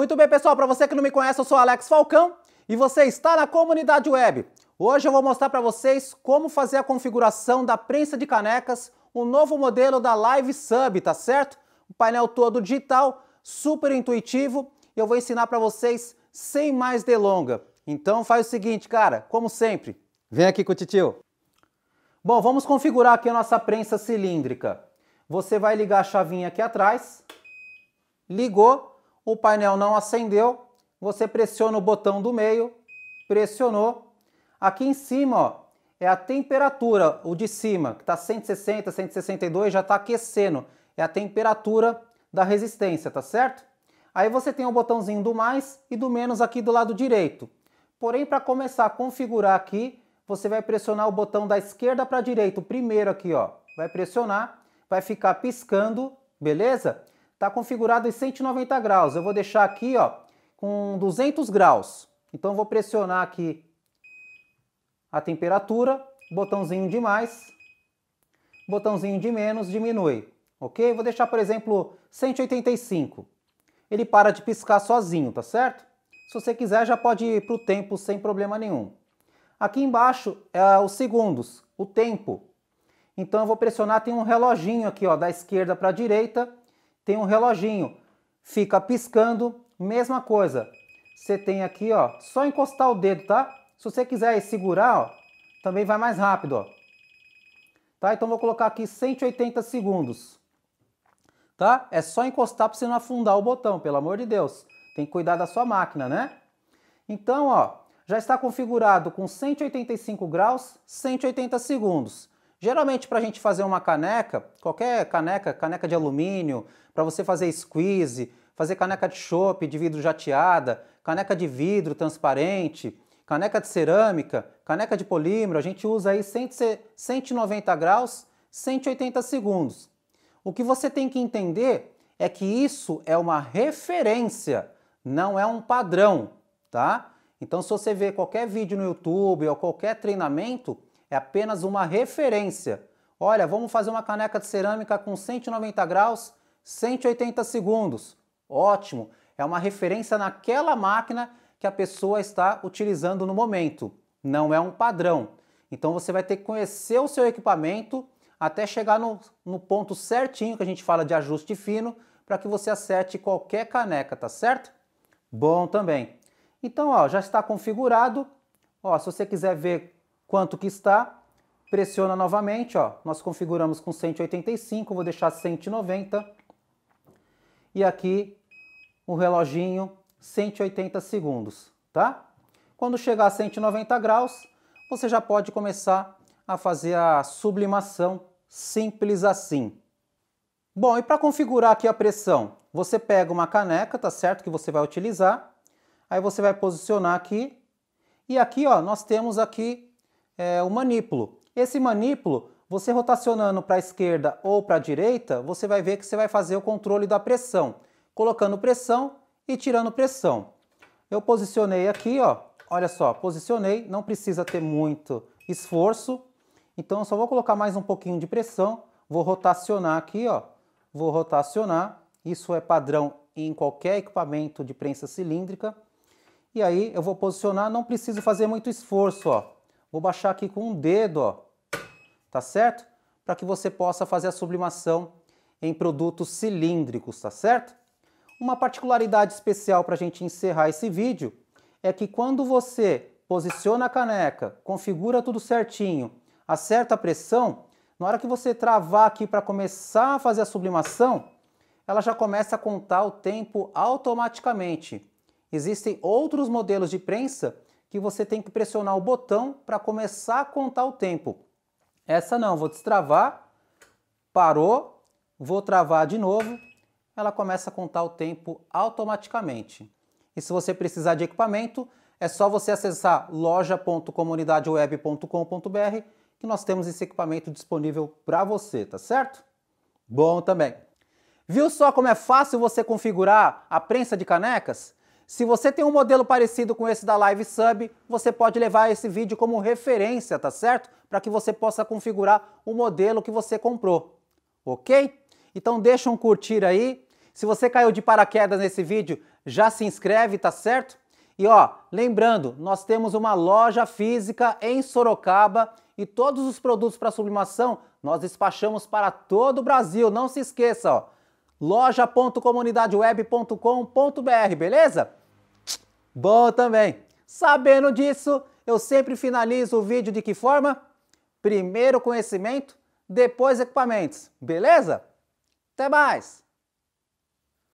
Muito bem, pessoal, para você que não me conhece, eu sou Alex Falcão e você está na comunidade web. Hoje eu vou mostrar para vocês como fazer a configuração da prensa de canecas, o um novo modelo da Live Sub, tá certo? Um painel todo digital, super intuitivo, e eu vou ensinar para vocês sem mais delonga. Então faz o seguinte, cara, como sempre, vem aqui com o titio. Bom, vamos configurar aqui a nossa prensa cilíndrica. Você vai ligar a chavinha aqui atrás. Ligou, o painel não acendeu, você pressiona o botão do meio, pressionou. Aqui em cima ó, é a temperatura, o de cima, que está 160, 162, já está aquecendo. É a temperatura da resistência, tá certo? Aí você tem o botãozinho do mais e do menos aqui do lado direito. Porém, para começar a configurar aqui, você vai pressionar o botão da esquerda para a direita, o primeiro aqui, ó. Vai pressionar, vai ficar piscando, beleza? está configurado em 190 graus. Eu vou deixar aqui ó, com 200 graus. Então vou pressionar aqui a temperatura, botãozinho de mais, botãozinho de menos, diminui. Ok? Vou deixar, por exemplo, 185. Ele para de piscar sozinho, tá certo? Se você quiser, já pode ir para o tempo sem problema nenhum. Aqui embaixo é os segundos, o tempo. Então eu vou pressionar, tem um reloginho aqui ó, da esquerda para a direita, tem um reloginho, fica piscando, mesma coisa. Você tem aqui, ó, só encostar o dedo, tá? Se você quiser segurar, ó, também vai mais rápido, ó. Tá? Então vou colocar aqui 180 segundos. Tá? É só encostar para você não afundar o botão, pelo amor de Deus. Tem que cuidar da sua máquina, né? Então, ó, já está configurado com 185 graus, 180 segundos. Geralmente, para a gente fazer uma caneca, qualquer caneca, caneca de alumínio, para você fazer squeeze, fazer caneca de chope, de vidro jateada, caneca de vidro transparente, caneca de cerâmica, caneca de polímero, a gente usa aí 190 graus, 180 segundos. O que você tem que entender é que isso é uma referência, não é um padrão, tá? Então, se você ver qualquer vídeo no YouTube ou qualquer treinamento, é apenas uma referência. Olha, vamos fazer uma caneca de cerâmica com 190 graus, 180 segundos. Ótimo! É uma referência naquela máquina que a pessoa está utilizando no momento. Não é um padrão. Então você vai ter que conhecer o seu equipamento até chegar no, no ponto certinho que a gente fala de ajuste fino para que você acerte qualquer caneca, tá certo? Bom também. Então, ó, já está configurado. Ó, se você quiser ver quanto que está, pressiona novamente, ó, nós configuramos com 185, vou deixar 190, e aqui o reloginho 180 segundos, tá? Quando chegar a 190 graus, você já pode começar a fazer a sublimação simples assim. Bom, e para configurar aqui a pressão, você pega uma caneca, tá certo, que você vai utilizar, aí você vai posicionar aqui, e aqui ó, nós temos aqui é, o manípulo. Esse manípulo, você rotacionando para a esquerda ou para a direita, você vai ver que você vai fazer o controle da pressão, colocando pressão e tirando pressão. Eu posicionei aqui, ó, olha só, posicionei, não precisa ter muito esforço, então eu só vou colocar mais um pouquinho de pressão, vou rotacionar aqui, ó, vou rotacionar, isso é padrão em qualquer equipamento de prensa cilíndrica, e aí eu vou posicionar, não preciso fazer muito esforço, ó, Vou baixar aqui com um dedo, ó, tá certo? Para que você possa fazer a sublimação em produtos cilíndricos, tá certo? Uma particularidade especial para a gente encerrar esse vídeo é que quando você posiciona a caneca, configura tudo certinho, acerta a pressão, na hora que você travar aqui para começar a fazer a sublimação, ela já começa a contar o tempo automaticamente. Existem outros modelos de prensa que você tem que pressionar o botão para começar a contar o tempo. Essa não, vou destravar, parou, vou travar de novo, ela começa a contar o tempo automaticamente. E se você precisar de equipamento, é só você acessar loja.comunidadeweb.com.br que nós temos esse equipamento disponível para você, tá certo? Bom também. Viu só como é fácil você configurar a prensa de canecas? Se você tem um modelo parecido com esse da Live Sub, você pode levar esse vídeo como referência, tá certo? Para que você possa configurar o modelo que você comprou, ok? Então deixa um curtir aí. Se você caiu de paraquedas nesse vídeo, já se inscreve, tá certo? E ó, lembrando, nós temos uma loja física em Sorocaba e todos os produtos para sublimação nós despachamos para todo o Brasil. Não se esqueça, ó, loja.comunidadeweb.com.br, beleza? Bom também. Sabendo disso, eu sempre finalizo o vídeo de que forma? Primeiro conhecimento, depois equipamentos, beleza? Até mais!